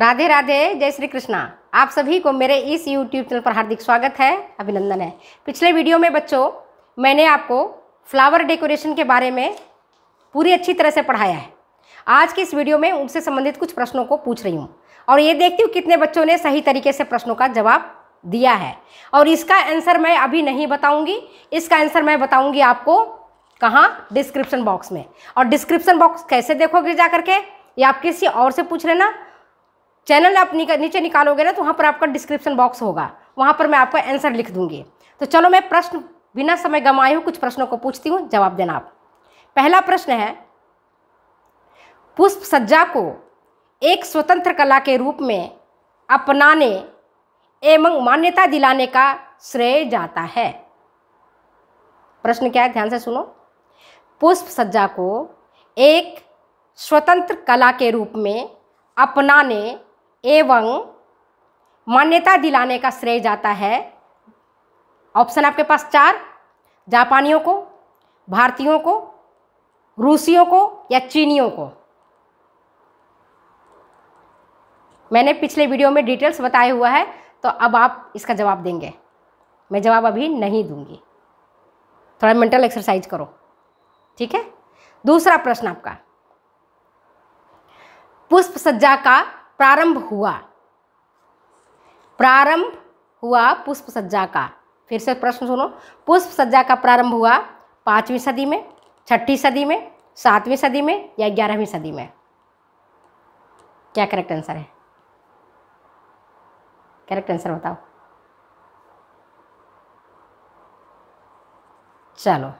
राधे राधे जय श्री कृष्णा आप सभी को मेरे इस यूट्यूब चैनल पर हार्दिक स्वागत है अभिनंदन है पिछले वीडियो में बच्चों मैंने आपको फ्लावर डेकोरेशन के बारे में पूरी अच्छी तरह से पढ़ाया है आज के इस वीडियो में उनसे संबंधित कुछ प्रश्नों को पूछ रही हूँ और ये देखती हूँ कितने बच्चों ने सही तरीके से प्रश्नों का जवाब दिया है और इसका आंसर मैं अभी नहीं बताऊँगी इसका आंसर मैं बताऊँगी आपको कहाँ डिस्क्रिप्शन बॉक्स में और डिस्क्रिप्शन बॉक्स कैसे देखोगे जा करके या आप किसी और से पूछ लेना चैनल आप नीचे निकालोगे ना तो वहाँ पर आपका डिस्क्रिप्शन बॉक्स होगा वहाँ पर मैं आपका आंसर लिख दूंगी तो चलो मैं प्रश्न बिना समय गंवाए हूँ कुछ प्रश्नों को पूछती हूँ जवाब देना आप पहला प्रश्न है पुष्प सज्जा को एक स्वतंत्र कला के रूप में अपनाने एवं मान्यता दिलाने का श्रेय जाता है प्रश्न क्या है ध्यान से सुनो पुष्प सज्जा को एक स्वतंत्र कला के रूप में अपनाने एवं मान्यता दिलाने का श्रेय जाता है ऑप्शन आपके पास चार जापानियों को भारतीयों को रूसियों को या चीनियों को मैंने पिछले वीडियो में डिटेल्स बताया हुआ है तो अब आप इसका जवाब देंगे मैं जवाब अभी नहीं दूंगी थोड़ा मेंटल एक्सरसाइज करो ठीक है दूसरा प्रश्न आपका पुष्प सज्जा का प्रारंभ हुआ प्रारंभ हुआ पुष्प सज्जा का फिर से प्रश्न सुनो पुष्प सज्जा का प्रारंभ हुआ पाँचवीं सदी में छठी सदी में सातवीं सदी में या ग्यारहवीं सदी में क्या करेक्ट आंसर है करेक्ट आंसर बताओ चलो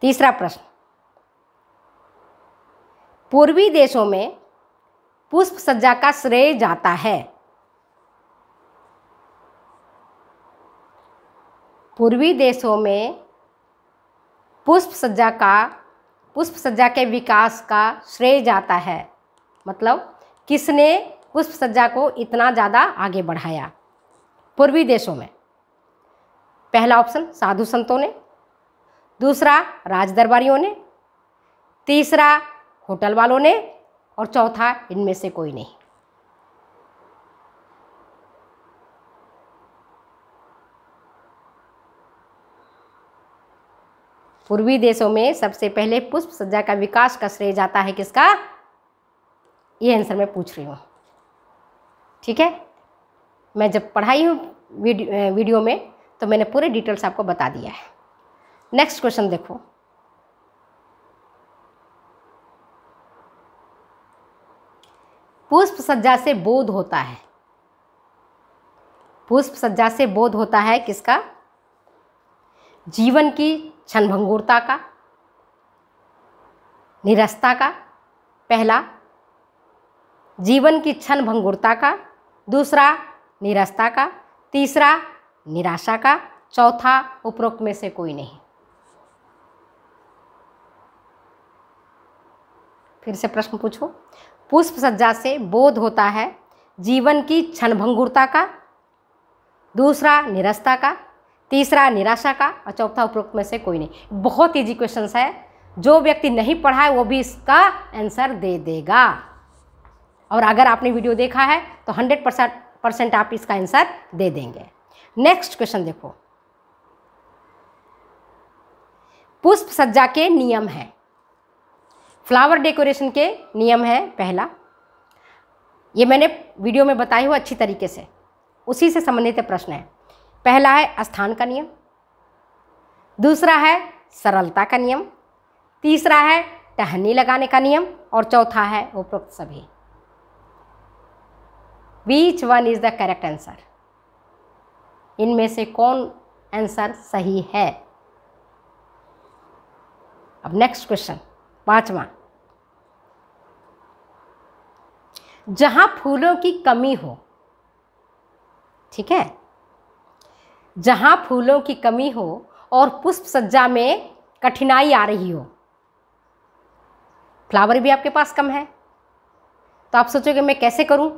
तीसरा प्रश्न पूर्वी देशों में पुष्प सज्जा का श्रेय जाता है पूर्वी देशों में पुष्प सज्जा का पुष्प सज्जा के विकास का श्रेय जाता है मतलब किसने पुष्प सज्जा को इतना ज़्यादा आगे बढ़ाया पूर्वी देशों में पहला ऑप्शन साधु संतों ने दूसरा राजदरबारियों ने तीसरा होटल वालों ने और चौथा इनमें से कोई नहीं पूर्वी देशों में सबसे पहले पुष्प सज्जा का विकास का श्रेय जाता है किसका ये आंसर मैं पूछ रही हूँ ठीक है मैं जब पढ़ाई हूँ वीडियो, वीडियो में तो मैंने पूरे डिटेल्स आपको बता दिया है नेक्स्ट क्वेश्चन देखो पुष्प सज्जा से बोध होता है पुष्प सज्जा से बोध होता है किसका जीवन की क्षणभंगुरता का निरस्ता का पहला जीवन की क्षण भंगुरता का दूसरा निरस्ता का तीसरा निराशा का चौथा उपरोक्त में से कोई नहीं फिर से प्रश्न पूछो पुष्प सज्जा से बोध होता है जीवन की क्षणभंगुरता का दूसरा निरस्ता का तीसरा निराशा का और चौथा उपरोक्त में से कोई नहीं बहुत ईजी क्वेश्चन है जो व्यक्ति नहीं पढ़ा है वो भी इसका आंसर दे देगा और अगर आपने वीडियो देखा है तो हंड्रेड परसेंट परसेंट आप इसका आंसर दे देंगे नेक्स्ट क्वेश्चन देखो पुष्प सज्जा के नियम हैं फ्लावर डेकोरेशन के नियम है पहला ये मैंने वीडियो में बताया हुआ अच्छी तरीके से उसी से संबंधित प्रश्न है पहला है स्थान का नियम दूसरा है सरलता का नियम तीसरा है टहनी लगाने का नियम और चौथा है उपरोक्त सभी which one is the correct answer इनमें से कौन आंसर सही है अब नेक्स्ट क्वेश्चन पांचवा जहाँ फूलों की कमी हो ठीक है जहाँ फूलों की कमी हो और पुष्प सज्जा में कठिनाई आ रही हो फ्लावर भी आपके पास कम है तो आप सोचोगे मैं कैसे करूं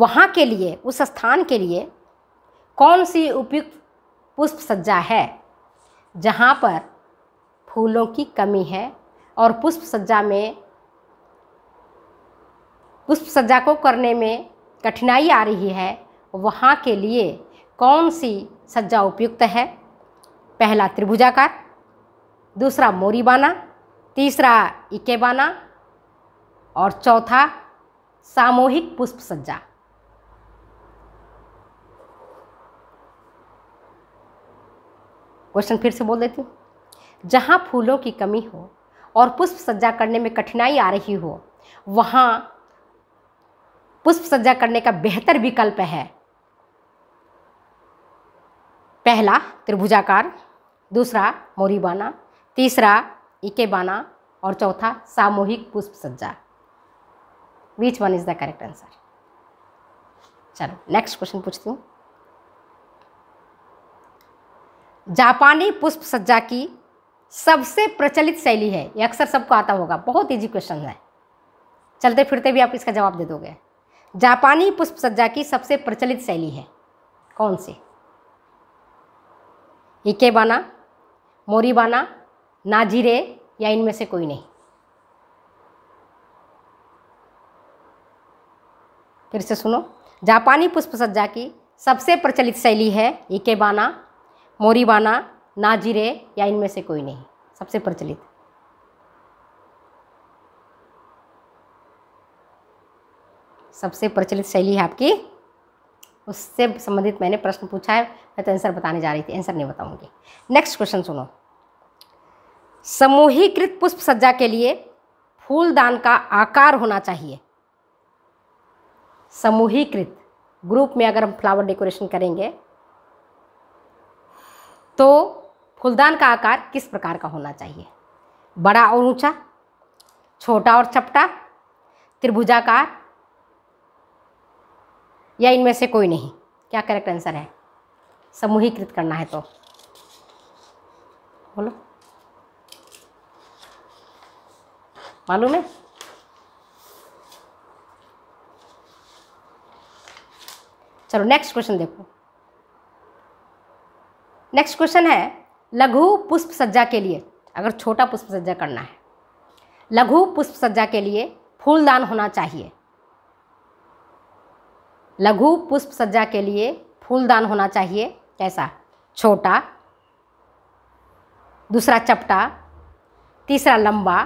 वहाँ के लिए उस स्थान के लिए कौन सी उपयुक्त पुष्प सज्जा है जहाँ पर फूलों की कमी है और पुष्प सज्जा में पुष्प सज्जा को करने में कठिनाई आ रही है वहाँ के लिए कौन सी सज्जा उपयुक्त है पहला त्रिभुजाकार दूसरा मोरीबाना तीसरा इकेबाना और चौथा सामूहिक पुष्प सज्जा क्वेश्चन फिर से बोल देती हूँ जहाँ फूलों की कमी हो और पुष्प सज्जा करने में कठिनाई आ रही हो वहाँ पुष्प सज्जा करने का बेहतर विकल्प है पहला त्रिभुजाकार दूसरा मोरीबाना तीसरा इकेबाना और चौथा सामूहिक पुष्प सज्जा which one is the correct answer चलो नेक्स्ट क्वेश्चन पूछती हूँ जापानी पुष्प सज्जा की सबसे प्रचलित शैली है ये अक्सर सबको आता होगा बहुत इजी क्वेश्चन है चलते फिरते भी आप इसका जवाब दे दोगे जापानी पुष्प सज्जा की सबसे प्रचलित शैली है कौन सी इकेबाना मोरीबाना नाजीरे या इनमें से कोई नहीं फिर से सुनो जापानी पुष्प सज्जा की सबसे प्रचलित शैली है इकेबाना मोरीबाना नाजीरे या इनमें से कोई नहीं सबसे प्रचलित सबसे प्रचलित शैली है आपकी उससे संबंधित मैंने प्रश्न पूछा है मैं तो आंसर बताने जा रही थी आंसर नहीं बताऊंगी नेक्स्ट क्वेश्चन सुनो समूहीकृत पुष्प सज्जा के लिए फूलदान का आकार होना चाहिए समूहीकृत ग्रुप में अगर हम फ्लावर डेकोरेशन करेंगे तो फूलदान का आकार किस प्रकार का होना चाहिए बड़ा और ऊंचा छोटा और चपटा त्रिभुजाकार या इनमें से कोई नहीं क्या करेक्ट आंसर है समूहीकृत करना है तो बोलो मालूम है चलो नेक्स्ट क्वेश्चन देखो नेक्स्ट क्वेश्चन है लघु पुष्प सज्जा के लिए अगर छोटा पुष्प सज्जा करना है लघु पुष्प सज्जा के लिए फूलदान होना चाहिए लघु पुष्प सज्जा के लिए फूलदान होना चाहिए कैसा छोटा दूसरा चपटा तीसरा लंबा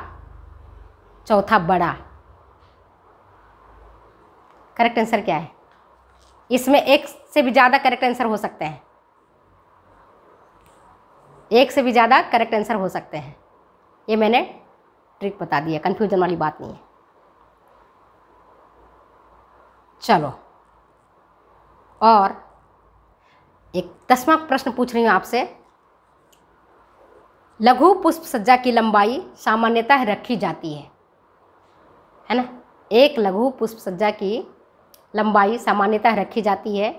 चौथा बड़ा करेक्ट आंसर क्या है इसमें एक से भी ज़्यादा करेक्ट आंसर हो सकते हैं एक से भी ज़्यादा करेक्ट आंसर हो सकते हैं ये मैंने ट्रिक बता दिया कन्फ्यूजन वाली बात नहीं है चलो और एक दसवां प्रश्न पूछ रही हूँ आपसे लघु पुष्प सज्जा की लंबाई सामान्यतः रखी जाती है है ना एक लघु पुष्प सज्जा की लंबाई सामान्यतः रखी जाती है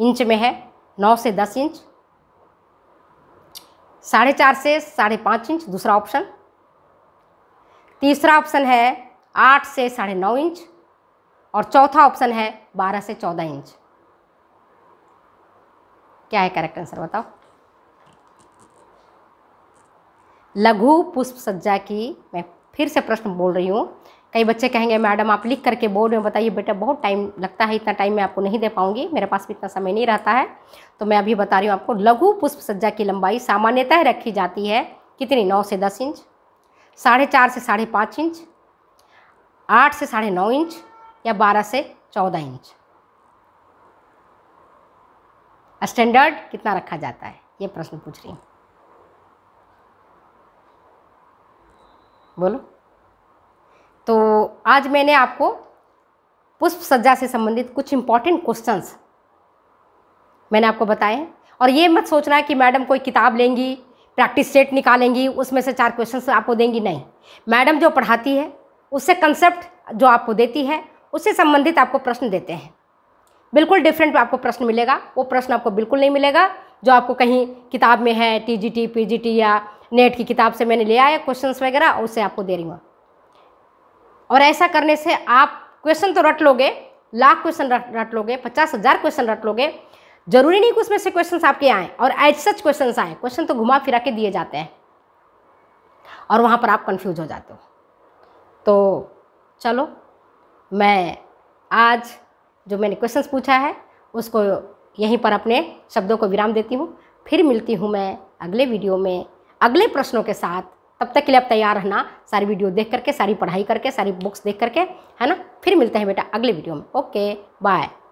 इंच में है नौ से दस इंच साढ़े चार से साढ़े पाँच इंच दूसरा ऑप्शन तीसरा ऑप्शन है आठ से साढ़े नौ इंच और चौथा ऑप्शन है बारह से चौदह इंच क्या है करेक्ट आंसर बताओ लघु पुष्प सज्जा की मैं फिर से प्रश्न बोल रही हूँ कई बच्चे कहेंगे मैडम आप लिख करके बोर्ड में बताइए बेटा बहुत टाइम लगता है इतना टाइम मैं आपको नहीं दे पाऊंगी मेरे पास भी इतना समय नहीं रहता है तो मैं अभी बता रही हूँ आपको लघु पुष्प सज्जा की लंबाई सामान्यतः रखी जाती है कितनी नौ से दस इंच साढ़े चार से साढ़े पाँच इंच आठ से साढ़े नौ इंच या बारह से चौदह इंच स्टैंडर्ड कितना रखा जाता है ये प्रश्न पूछ रही हूँ बोलो तो आज मैंने आपको पुष्प सज्जा से संबंधित कुछ इम्पॉर्टेंट क्वेश्चंस मैंने आपको बताए हैं और ये मत सोचना है कि मैडम कोई किताब लेंगी प्रैक्टिस सेट निकालेंगी उसमें से चार क्वेश्चन आपको देंगी नहीं मैडम जो पढ़ाती है उससे कंसेप्ट जो आपको देती है उससे संबंधित आपको प्रश्न देते हैं बिल्कुल डिफरेंट आपको प्रश्न मिलेगा वो प्रश्न आपको बिल्कुल नहीं मिलेगा जो आपको कहीं किताब में है टीजीटी पीजीटी या नेट की किताब से मैंने लिया है क्वेश्चंस वगैरह उससे आपको दे रही हूँ और ऐसा करने से आप क्वेश्चन तो रट लोगे लाख क्वेश्चन रट लोगे पचास हज़ार क्वेश्चन रट लोगे जरूरी नहीं कि उसमें से क्वेश्चन आपके आएँ और एज सच क्वेश्चन आएँ क्वेश्चन तो घुमा फिरा के दिए जाते हैं और वहाँ पर आप कन्फ्यूज हो जाते हो तो चलो मैं आज जो मैंने क्वेश्चन पूछा है उसको यहीं पर अपने शब्दों को विराम देती हूँ फिर मिलती हूँ मैं अगले वीडियो में अगले प्रश्नों के साथ तब तक के लिए आप तैयार रहना सारी वीडियो देख करके सारी पढ़ाई करके सारी बुक्स देख करके है ना फिर मिलते हैं बेटा अगले वीडियो में ओके बाय